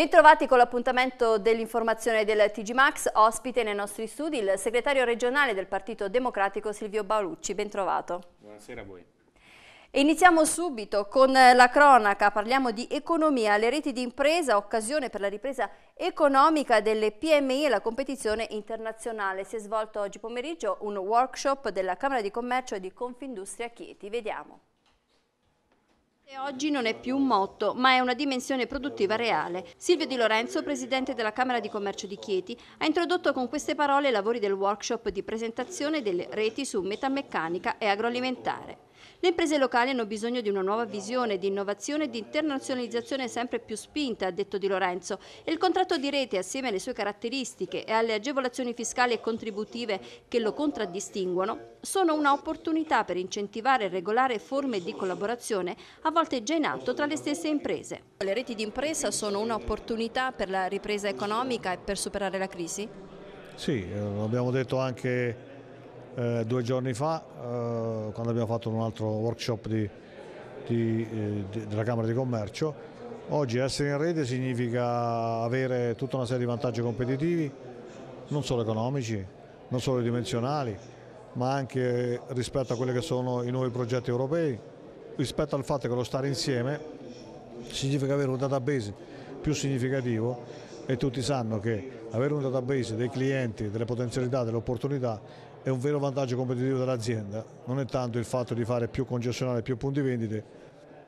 Bentrovati con l'appuntamento dell'informazione del TG Max, ospite nei nostri studi il segretario regionale del Partito Democratico Silvio Balucci, bentrovato. Buonasera a voi. Iniziamo subito con la cronaca, parliamo di economia, le reti di impresa, occasione per la ripresa economica delle PMI e la competizione internazionale. Si è svolto oggi pomeriggio un workshop della Camera di Commercio e di Confindustria Chieti, vediamo. Oggi non è più un motto, ma è una dimensione produttiva reale. Silvio Di Lorenzo, presidente della Camera di Commercio di Chieti, ha introdotto con queste parole i lavori del workshop di presentazione delle reti su metameccanica e agroalimentare. Le imprese locali hanno bisogno di una nuova visione di innovazione e di internazionalizzazione sempre più spinta, ha detto Di Lorenzo, e il contratto di rete, assieme alle sue caratteristiche e alle agevolazioni fiscali e contributive che lo contraddistinguono, sono un'opportunità per incentivare e regolare forme di collaborazione a volte già in atto tra le stesse imprese. Le reti di impresa sono un'opportunità per la ripresa economica e per superare la crisi? Sì, eh, l'abbiamo detto anche eh, due giorni fa eh, quando abbiamo fatto un altro workshop di, di, eh, di, della Camera di Commercio. Oggi essere in rete significa avere tutta una serie di vantaggi competitivi, non solo economici, non solo dimensionali, ma anche rispetto a quelli che sono i nuovi progetti europei, rispetto al fatto che lo stare insieme significa avere un database più significativo e tutti sanno che avere un database dei clienti, delle potenzialità, delle opportunità è un vero vantaggio competitivo dell'azienda, non è tanto il fatto di fare più concessionari, più punti vendite,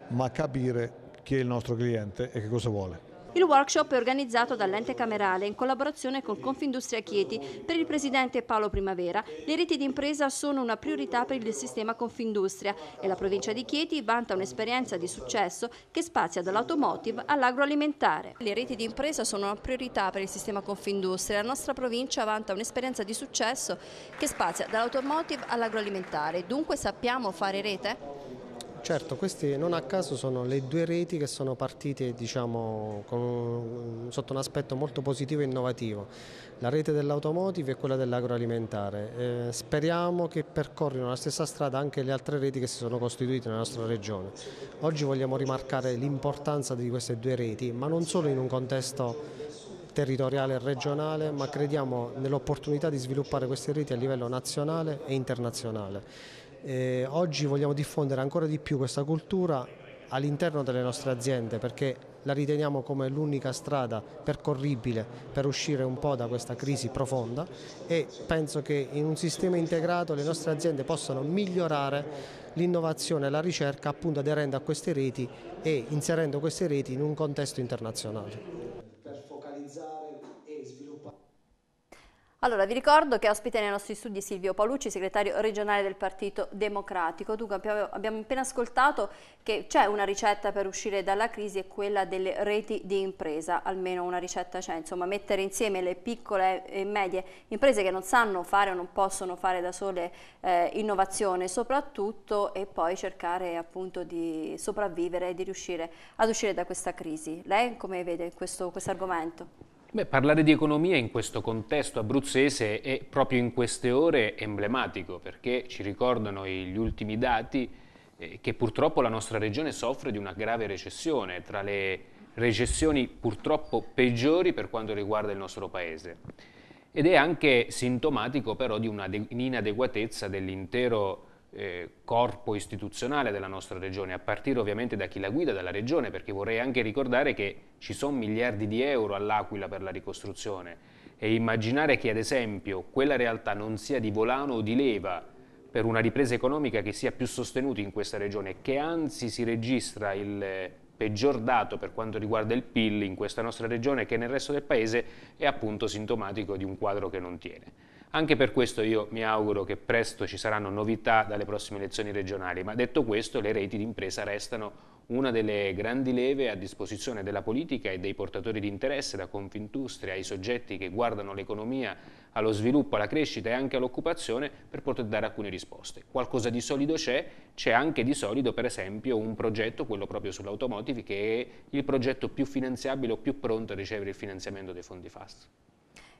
ma capire chi è il nostro cliente e che cosa vuole. Il workshop è organizzato dall'ente camerale in collaborazione con Confindustria Chieti. Per il presidente Paolo Primavera, le reti d'impresa sono una priorità per il sistema Confindustria e la provincia di Chieti vanta un'esperienza di successo che spazia dall'automotive all'agroalimentare. Le reti d'impresa sono una priorità per il sistema Confindustria. e La nostra provincia vanta un'esperienza di successo che spazia dall'automotive all'agroalimentare. Dunque sappiamo fare rete? Certo, queste non a caso sono le due reti che sono partite diciamo, con, sotto un aspetto molto positivo e innovativo, la rete dell'automotive e quella dell'agroalimentare. Eh, speriamo che percorrino la stessa strada anche le altre reti che si sono costituite nella nostra regione. Oggi vogliamo rimarcare l'importanza di queste due reti, ma non solo in un contesto territoriale e regionale, ma crediamo nell'opportunità di sviluppare queste reti a livello nazionale e internazionale eh, oggi vogliamo diffondere ancora di più questa cultura all'interno delle nostre aziende perché la riteniamo come l'unica strada percorribile per uscire un po' da questa crisi profonda e penso che in un sistema integrato le nostre aziende possano migliorare l'innovazione e la ricerca appunto aderendo a queste reti e inserendo queste reti in un contesto internazionale. Allora, vi ricordo che è ospite nei nostri studi Silvio Paolucci, segretario regionale del Partito Democratico. Dunque abbiamo appena ascoltato che c'è una ricetta per uscire dalla crisi e quella delle reti di impresa, almeno una ricetta c'è, insomma mettere insieme le piccole e medie imprese che non sanno fare o non possono fare da sole eh, innovazione soprattutto e poi cercare appunto di sopravvivere e di riuscire ad uscire da questa crisi. Lei come vede questo, questo argomento? Beh, parlare di economia in questo contesto abruzzese è proprio in queste ore emblematico perché ci ricordano gli ultimi dati eh, che purtroppo la nostra regione soffre di una grave recessione, tra le recessioni purtroppo peggiori per quanto riguarda il nostro paese. Ed è anche sintomatico però di un'inadeguatezza dell'intero eh, corpo istituzionale della nostra regione, a partire ovviamente da chi la guida, dalla regione, perché vorrei anche ricordare che ci sono miliardi di euro all'Aquila per la ricostruzione e immaginare che ad esempio quella realtà non sia di volano o di leva per una ripresa economica che sia più sostenuta in questa regione, che anzi si registra il eh, peggior dato per quanto riguarda il PIL in questa nostra regione che nel resto del paese è appunto sintomatico di un quadro che non tiene. Anche per questo io mi auguro che presto ci saranno novità dalle prossime elezioni regionali, ma detto questo le reti d'impresa restano una delle grandi leve a disposizione della politica e dei portatori di interesse, da Confindustria ai soggetti che guardano l'economia, allo sviluppo, alla crescita e anche all'occupazione per poter dare alcune risposte. Qualcosa di solido c'è, c'è anche di solido per esempio un progetto, quello proprio sull'automotive, che è il progetto più finanziabile o più pronto a ricevere il finanziamento dei fondi FAS.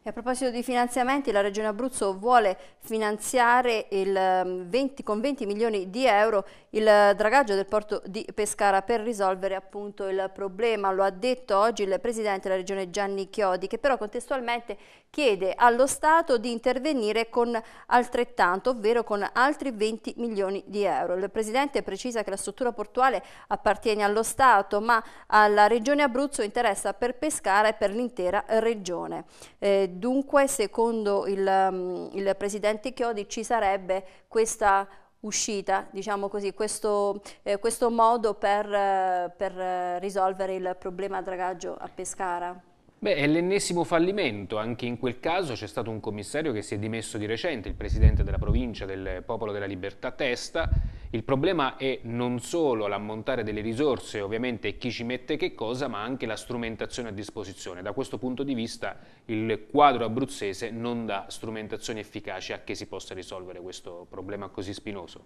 E a proposito di finanziamenti, la Regione Abruzzo vuole finanziare 20, ehm, con 20 milioni di euro il dragaggio del porto di Pescara per risolvere appunto il problema. Lo ha detto oggi il Presidente della Regione Gianni Chiodi, che però contestualmente chiede allo Stato di intervenire con altrettanto, ovvero con altri 20 milioni di euro. Il Presidente precisa che la struttura portuale appartiene allo Stato, ma alla Regione Abruzzo interessa per Pescara e per l'intera Regione. Eh, dunque, secondo il, mm, il presidente Chiodi, ci sarebbe questa uscita, diciamo così, questo, eh, questo modo per, eh, per eh, risolvere il problema dragaggio a Pescara? Beh, è l'ennesimo fallimento, anche in quel caso c'è stato un commissario che si è dimesso di recente, il presidente della provincia del Popolo della Libertà Testa. Il problema è non solo l'ammontare delle risorse, ovviamente chi ci mette che cosa, ma anche la strumentazione a disposizione. Da questo punto di vista il quadro abruzzese non dà strumentazioni efficaci a che si possa risolvere questo problema così spinoso.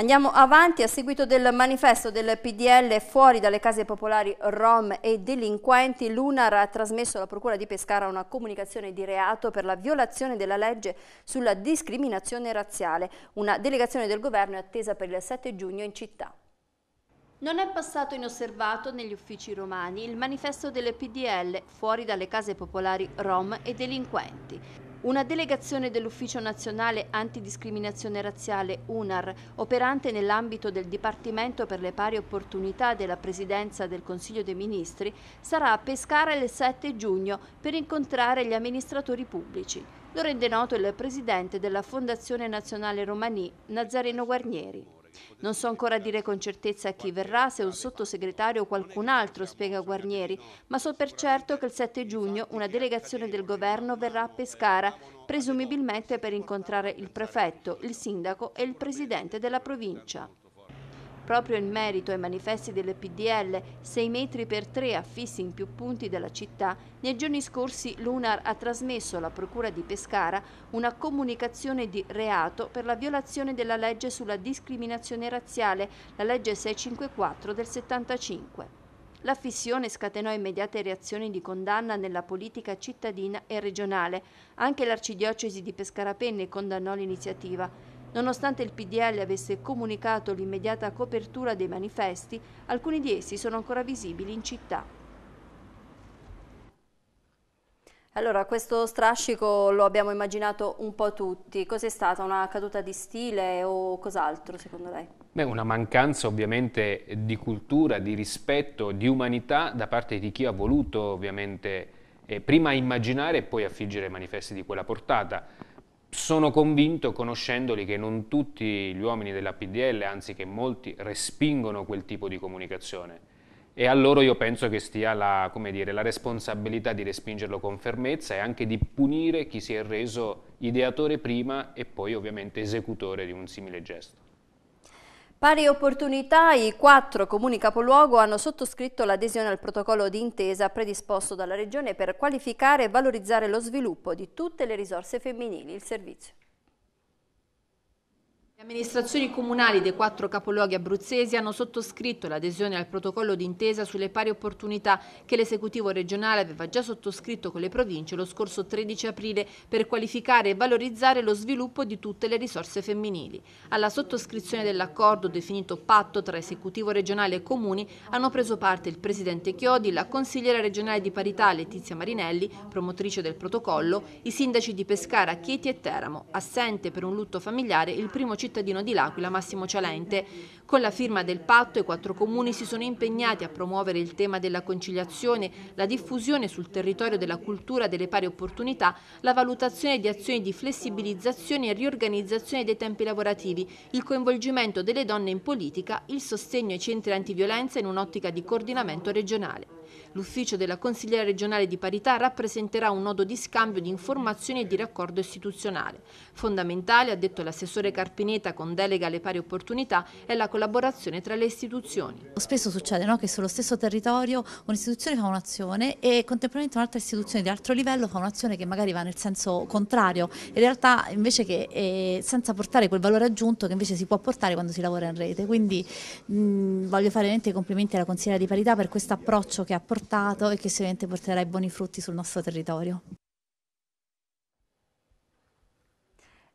Andiamo avanti a seguito del manifesto del PDL fuori dalle case popolari rom e delinquenti. L'UNAR ha trasmesso alla Procura di Pescara una comunicazione di reato per la violazione della legge sulla discriminazione razziale. Una delegazione del governo è attesa per il 7 giugno in città. Non è passato inosservato negli uffici romani il manifesto delle PDL fuori dalle case popolari rom e delinquenti. Una delegazione dell'Ufficio Nazionale Antidiscriminazione Razziale UNAR, operante nell'ambito del Dipartimento per le Pari Opportunità della Presidenza del Consiglio dei Ministri, sarà a Pescara il 7 giugno per incontrare gli amministratori pubblici. Lo rende noto il presidente della Fondazione Nazionale Romani, Nazareno Guarnieri. Non so ancora dire con certezza chi verrà, se un sottosegretario o qualcun altro, spiega Guarnieri, ma so per certo che il 7 esatto, giugno una delegazione del governo verrà a Pescara, diciamo, presumibilmente per incontrare il prefetto, il sindaco e il presidente della provincia. Proprio in merito ai manifesti delle PDL 6 metri per 3 affissi in più punti della città, nei giorni scorsi l'UNAR ha trasmesso alla Procura di Pescara una comunicazione di reato per la violazione della legge sulla discriminazione razziale, la legge 654 del 75. L'affissione scatenò immediate reazioni di condanna nella politica cittadina e regionale. Anche l'arcidiocesi di Pescarapenne condannò l'iniziativa. Nonostante il PDL avesse comunicato l'immediata copertura dei manifesti, alcuni di essi sono ancora visibili in città. Allora, questo strascico lo abbiamo immaginato un po' tutti. Cos'è stata? Una caduta di stile o cos'altro secondo lei? Beh, una mancanza ovviamente di cultura, di rispetto, di umanità da parte di chi ha voluto ovviamente eh, prima immaginare e poi affiggere manifesti di quella portata sono convinto, conoscendoli, che non tutti gli uomini della PDL, anzi che molti, respingono quel tipo di comunicazione. E a loro io penso che stia la, dire, la responsabilità di respingerlo con fermezza e anche di punire chi si è reso ideatore prima e poi ovviamente esecutore di un simile gesto. Pari opportunità, i quattro comuni capoluogo hanno sottoscritto l'adesione al protocollo di intesa predisposto dalla Regione per qualificare e valorizzare lo sviluppo di tutte le risorse femminili. Il servizio. Le amministrazioni comunali dei quattro capoluoghi abruzzesi hanno sottoscritto l'adesione al protocollo d'intesa sulle pari opportunità che l'esecutivo regionale aveva già sottoscritto con le province lo scorso 13 aprile per qualificare e valorizzare lo sviluppo di tutte le risorse femminili. Alla sottoscrizione dell'accordo definito patto tra esecutivo regionale e comuni hanno preso parte il presidente Chiodi, la consigliera regionale di parità Letizia Marinelli, promotrice del protocollo, i sindaci di Pescara, Chieti e Teramo, assente per un lutto familiare il primo cittadino cittadino di L'Aquila Massimo Cialente. Con la firma del patto i quattro comuni si sono impegnati a promuovere il tema della conciliazione, la diffusione sul territorio della cultura delle pari opportunità, la valutazione di azioni di flessibilizzazione e riorganizzazione dei tempi lavorativi, il coinvolgimento delle donne in politica, il sostegno ai centri antiviolenza in un'ottica di coordinamento regionale. L'ufficio della consigliera regionale di parità rappresenterà un nodo di scambio di informazioni e di raccordo istituzionale. Fondamentale, ha detto l'assessore Carpineta con delega alle pari opportunità, è la collaborazione tra le istituzioni. Spesso succede no, che sullo stesso territorio un'istituzione fa un'azione e contemporaneamente un'altra istituzione di altro livello fa un'azione che magari va nel senso contrario. In realtà invece che eh, senza portare quel valore aggiunto che invece si può portare quando si lavora in rete. Quindi mh, mm, voglio fare veramente complimenti alla consigliera di parità per questo approccio che ha portato portato e che sicuramente porterà i buoni frutti sul nostro territorio.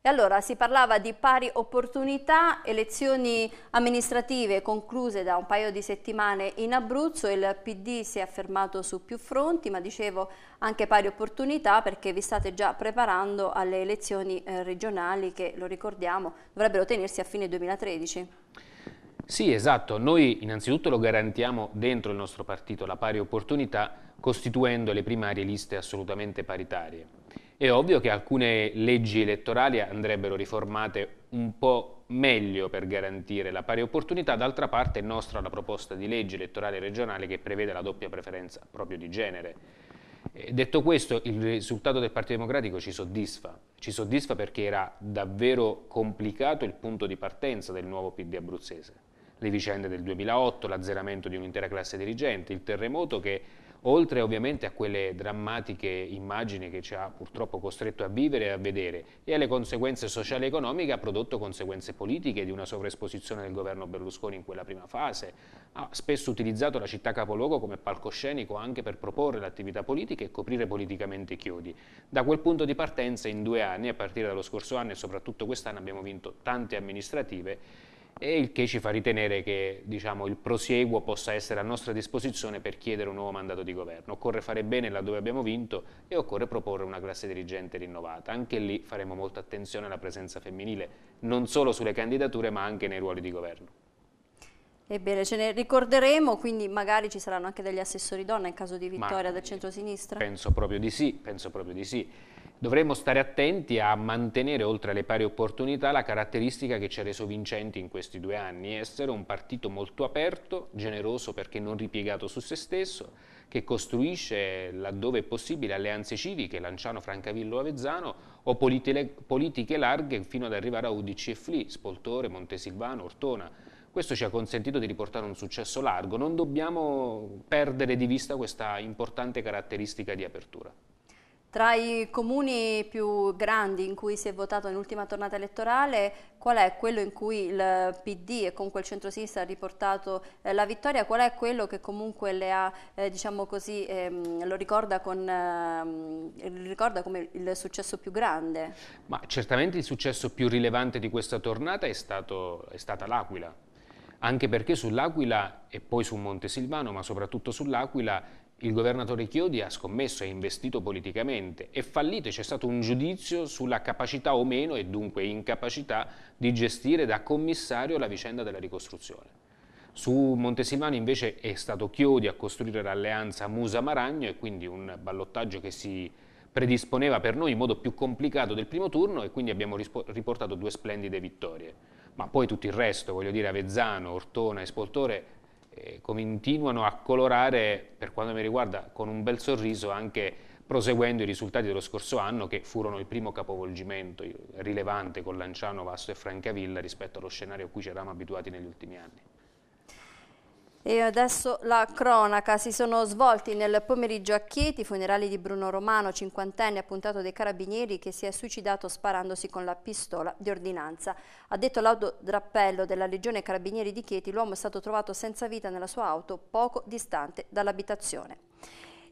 E allora si parlava di pari opportunità, elezioni amministrative concluse da un paio di settimane in Abruzzo, il PD si è affermato su più fronti, ma dicevo anche pari opportunità perché vi state già preparando alle elezioni eh, regionali che, lo ricordiamo, dovrebbero tenersi a fine 2013. Sì, esatto. Noi innanzitutto lo garantiamo dentro il nostro partito, la pari opportunità, costituendo le primarie liste assolutamente paritarie. È ovvio che alcune leggi elettorali andrebbero riformate un po' meglio per garantire la pari opportunità, d'altra parte è nostra la proposta di legge elettorale regionale che prevede la doppia preferenza proprio di genere. Detto questo, il risultato del Partito Democratico ci soddisfa, ci soddisfa perché era davvero complicato il punto di partenza del nuovo PD abruzzese le vicende del 2008, l'azzeramento di un'intera classe dirigente, il terremoto che oltre ovviamente a quelle drammatiche immagini che ci ha purtroppo costretto a vivere e a vedere e alle conseguenze sociali e economiche ha prodotto conseguenze politiche di una sovraesposizione del governo Berlusconi in quella prima fase, ha spesso utilizzato la città capoluogo come palcoscenico anche per proporre l'attività politica e coprire politicamente i chiodi. Da quel punto di partenza in due anni, a partire dallo scorso anno e soprattutto quest'anno abbiamo vinto tante amministrative e il che ci fa ritenere che diciamo, il prosieguo possa essere a nostra disposizione per chiedere un nuovo mandato di governo. Occorre fare bene laddove abbiamo vinto e occorre proporre una classe dirigente rinnovata. Anche lì faremo molta attenzione alla presenza femminile, non solo sulle candidature ma anche nei ruoli di governo. Ebbene, ce ne ricorderemo, quindi magari ci saranno anche degli assessori donne in caso di vittoria ma del centro-sinistra? Penso proprio di sì, penso proprio di sì. Dovremmo stare attenti a mantenere, oltre alle pari opportunità, la caratteristica che ci ha reso vincenti in questi due anni, essere un partito molto aperto, generoso perché non ripiegato su se stesso, che costruisce, laddove è possibile, alleanze civiche, Lanciano, Francavillo, Avezzano, o politiche larghe fino ad arrivare a Udici e Fli, Spoltore, Montesilvano, Ortona. Questo ci ha consentito di riportare un successo largo, non dobbiamo perdere di vista questa importante caratteristica di apertura. Tra i comuni più grandi in cui si è votato nell'ultima tornata elettorale, qual è quello in cui il PD e comunque il centrosinistra ha riportato eh, la vittoria? Qual è quello che comunque le ha, eh, diciamo così, ehm, lo ricorda, con, ehm, ricorda, come il successo più grande? Ma certamente il successo più rilevante di questa tornata è, stato, è stata l'Aquila, anche perché sull'Aquila e poi su Montesilvano, ma soprattutto sull'Aquila il governatore Chiodi ha scommesso e investito politicamente e fallito e c'è stato un giudizio sulla capacità o meno e dunque incapacità di gestire da commissario la vicenda della ricostruzione. Su Montesimano invece è stato Chiodi a costruire l'alleanza Musa-Maragno e quindi un ballottaggio che si predisponeva per noi in modo più complicato del primo turno e quindi abbiamo riportato due splendide vittorie. Ma poi tutto il resto, voglio dire Avezzano, Ortona e Spoltore eh, continuano a colorare, per quanto mi riguarda, con un bel sorriso anche proseguendo i risultati dello scorso anno che furono il primo capovolgimento rilevante con Lanciano, Vasto e Francavilla rispetto allo scenario a cui ci eravamo abituati negli ultimi anni. E adesso la cronaca. Si sono svolti nel pomeriggio a Chieti i funerali di Bruno Romano, cinquantenne appuntato dei carabinieri che si è suicidato sparandosi con la pistola di ordinanza. Ha detto Laudo Drappello della Legione Carabinieri di Chieti, l'uomo è stato trovato senza vita nella sua auto poco distante dall'abitazione.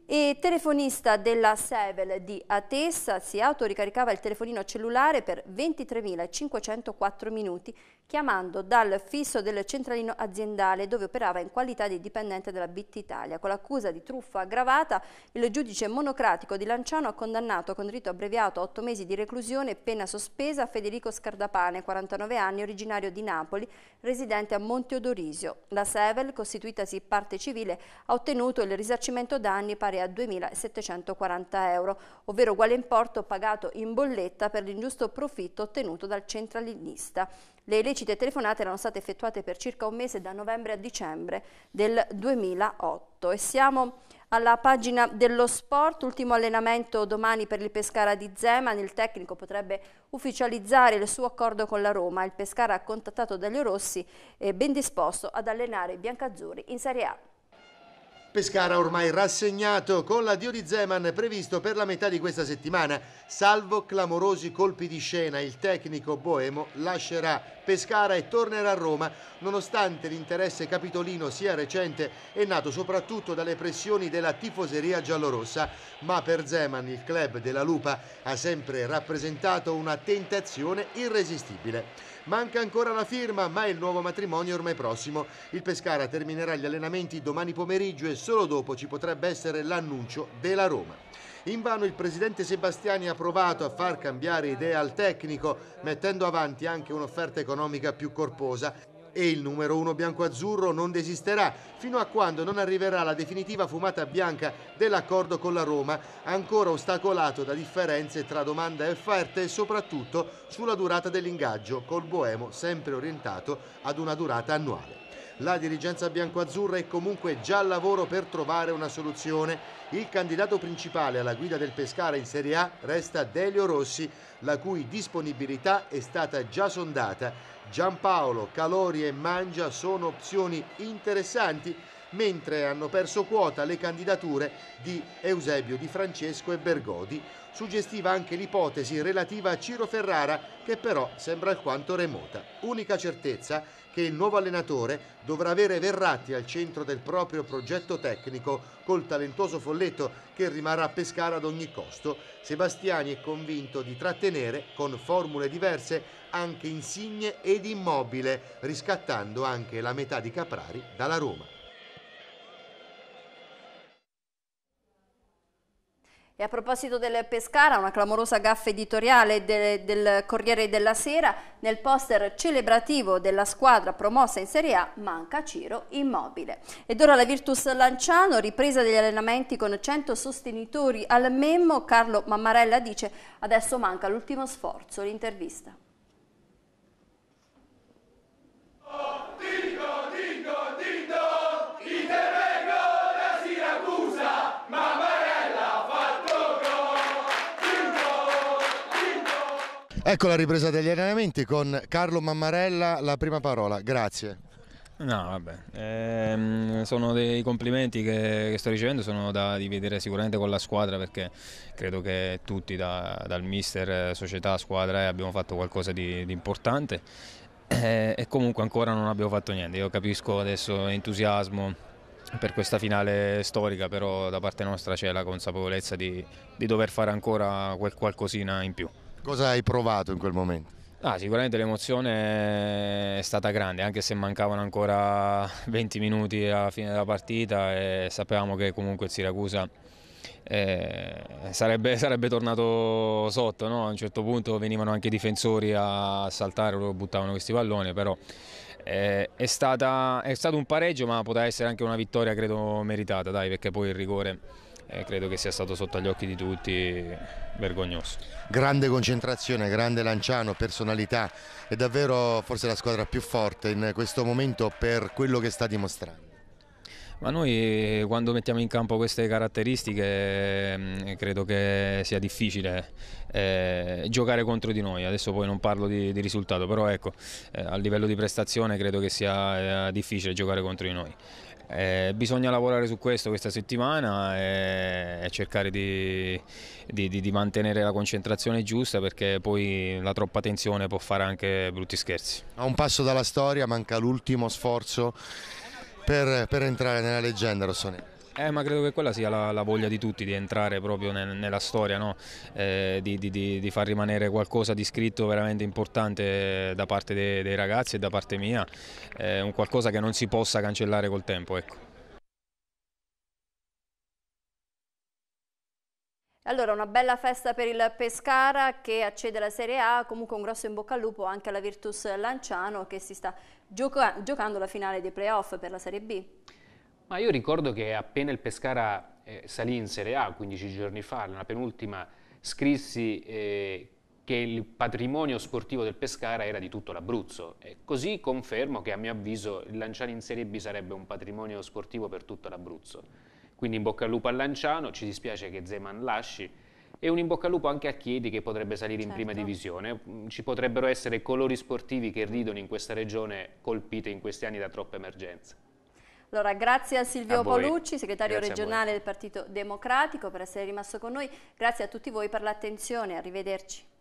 E telefonista della Sevel di Atessa si autoricaricava il telefonino cellulare per 23.504 minuti chiamando dal fisso del centralino aziendale dove operava in qualità di dipendente della BIT Italia. Con l'accusa di truffa aggravata, il giudice monocratico di Lanciano ha condannato con rito abbreviato a 8 mesi di reclusione e pena sospesa Federico Scardapane, 49 anni, originario di Napoli, residente a Monte Odorisio. La Sevel, costituitasi parte civile, ha ottenuto il risarcimento danni pari a 2.740 euro, ovvero uguale importo pagato in bolletta per l'ingiusto profitto ottenuto dal centralinista. Le illecite telefonate erano state effettuate per circa un mese da novembre a dicembre del 2008 e siamo alla pagina dello sport, ultimo allenamento domani per il Pescara di Zeman, il tecnico potrebbe ufficializzare il suo accordo con la Roma, il Pescara contattato Dario Rossi è ben disposto ad allenare i biancazzurri in Serie A. Pescara ormai rassegnato con l'addio di Zeman previsto per la metà di questa settimana. Salvo clamorosi colpi di scena, il tecnico Boemo lascerà Pescara e tornerà a Roma, nonostante l'interesse capitolino sia recente e nato soprattutto dalle pressioni della tifoseria giallorossa. Ma per Zeman il club della Lupa ha sempre rappresentato una tentazione irresistibile. Manca ancora la firma, ma il nuovo matrimonio è ormai prossimo. Il Pescara terminerà gli allenamenti domani pomeriggio e solo dopo ci potrebbe essere l'annuncio della Roma. Invano il presidente Sebastiani ha provato a far cambiare idea al tecnico, mettendo avanti anche un'offerta economica più corposa e il numero 1 bianco-azzurro non desisterà fino a quando non arriverà la definitiva fumata bianca dell'accordo con la Roma, ancora ostacolato da differenze tra domanda e offerta e soprattutto sulla durata dell'ingaggio, col Boemo sempre orientato ad una durata annuale. La dirigenza biancoazzurra è comunque già al lavoro per trovare una soluzione. Il candidato principale alla guida del Pescara in Serie A resta Delio Rossi, la cui disponibilità è stata già sondata Giampaolo, Calori e Mangia sono opzioni interessanti mentre hanno perso quota le candidature di Eusebio Di Francesco e Bergodi. Suggestiva anche l'ipotesi relativa a Ciro Ferrara, che però sembra alquanto remota. Unica certezza che il nuovo allenatore dovrà avere Verratti al centro del proprio progetto tecnico, col talentuoso Folletto che rimarrà a pescare ad ogni costo. Sebastiani è convinto di trattenere, con formule diverse, anche Insigne ed Immobile, riscattando anche la metà di Caprari dalla Roma. E a proposito del Pescara, una clamorosa gaffa editoriale de, del Corriere della Sera, nel poster celebrativo della squadra promossa in Serie A manca Ciro Immobile. Ed ora la Virtus Lanciano, ripresa degli allenamenti con 100 sostenitori al Memmo, Carlo Mammarella dice adesso manca l'ultimo sforzo, l'intervista. Ecco la ripresa degli allenamenti con Carlo Mammarella, la prima parola, grazie. No, vabbè, eh, sono dei complimenti che, che, sto ricevendo, sono da dividere sicuramente con la squadra perché credo che tutti da, dal mister, eh, società, squadra eh, abbiamo fatto qualcosa di, di importante eh, e comunque ancora non abbiamo fatto niente, io capisco adesso entusiasmo per questa finale storica, però da parte nostra c'è la consapevolezza di, di dover fare ancora quel qualcosina in più. Cosa hai provato in quel momento? Ah, sicuramente l'emozione è stata grande, anche se mancavano ancora 20 minuti alla fine della partita e sapevamo che comunque il Siracusa eh, sarebbe, sarebbe, tornato sotto, no? a un certo punto venivano anche i difensori a saltare, loro buttavano questi palloni, però eh, è, stata, è stato un pareggio ma poteva essere anche una vittoria credo meritata, dai, perché poi il rigore eh, credo che sia stato sotto gli occhi di tutti vergognoso. Grande concentrazione, grande Lanciano, personalità, è davvero forse la squadra più forte in questo momento per quello che sta dimostrando. Ma noi quando mettiamo in campo queste caratteristiche mm, credo che sia difficile eh, giocare contro di noi, adesso poi non parlo di, di risultato, però ecco, eh, a livello di prestazione credo che sia eh, difficile giocare contro di noi. Eh, bisogna lavorare su questo questa settimana eh, e, cercare di, di, di, di, mantenere la concentrazione giusta perché poi la troppa tensione può fare anche brutti scherzi. A un passo dalla storia manca l'ultimo sforzo per, per entrare nella leggenda Rossoneri. Eh, ma credo che quella sia la, la, voglia di tutti di entrare proprio ne, nella storia, no? eh, di, di, di, far rimanere qualcosa di scritto veramente importante eh, da parte de, dei ragazzi e da parte mia, eh, un qualcosa che non si possa cancellare col tempo. Ecco. Allora, una bella festa per il Pescara che accede alla Serie A, comunque un grosso in bocca al lupo anche alla Virtus Lanciano che si sta gioca giocando la finale dei playoff per la Serie B. Ma io ricordo che appena il Pescara eh, salì in Serie A 15 giorni fa, nella penultima, scrissi eh, che il patrimonio sportivo del Pescara era di tutto l'Abruzzo. E così confermo che a mio avviso il Lanciano in Serie B sarebbe un patrimonio sportivo per tutto l'Abruzzo. Quindi in bocca al lupo al Lanciano, ci dispiace che Zeman lasci, e un in bocca al lupo anche a Chiedi che potrebbe salire certo. in prima certo. divisione. Mm, ci potrebbero essere colori sportivi che ridono in questa regione colpita in questi anni da troppe emergenze. Allora, grazie a Silvio a Paolucci, segretario grazie regionale del Partito Democratico, per essere rimasto con noi. Grazie a tutti voi per l'attenzione. Arrivederci.